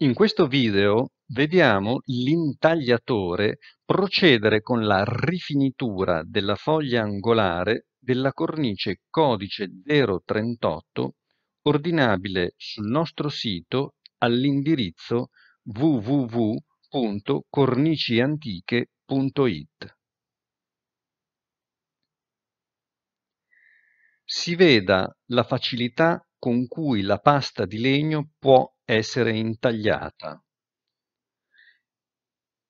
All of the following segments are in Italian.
In questo video vediamo l'intagliatore procedere con la rifinitura della foglia angolare della cornice codice 038 ordinabile sul nostro sito all'indirizzo www.corniciantiche.it. Si veda la facilità con cui la pasta di legno può essere intagliata.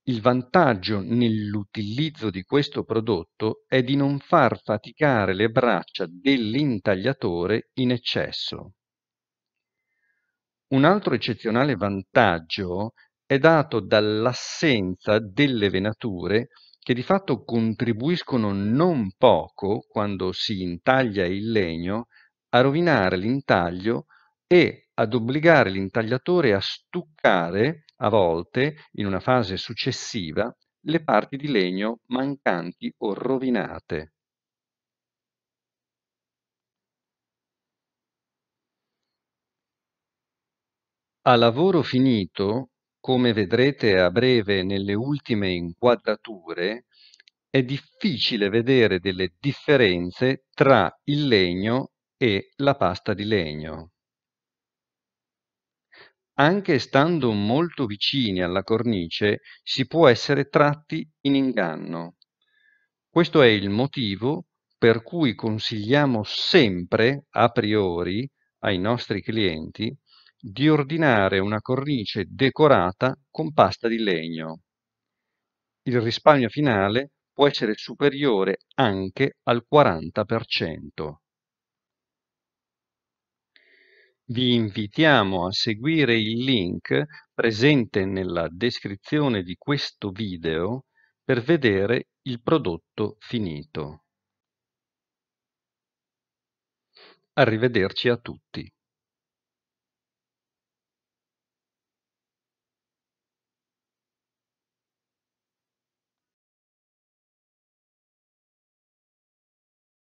Il vantaggio nell'utilizzo di questo prodotto è di non far faticare le braccia dell'intagliatore in eccesso. Un altro eccezionale vantaggio è dato dall'assenza delle venature che di fatto contribuiscono non poco, quando si intaglia il legno, a rovinare l'intaglio e ad obbligare l'intagliatore a stuccare, a volte, in una fase successiva, le parti di legno mancanti o rovinate. A lavoro finito, come vedrete a breve nelle ultime inquadrature, è difficile vedere delle differenze tra il legno e la pasta di legno. Anche stando molto vicini alla cornice si può essere tratti in inganno. Questo è il motivo per cui consigliamo sempre, a priori, ai nostri clienti di ordinare una cornice decorata con pasta di legno. Il risparmio finale può essere superiore anche al 40%. Vi invitiamo a seguire il link presente nella descrizione di questo video per vedere il prodotto finito. Arrivederci a tutti.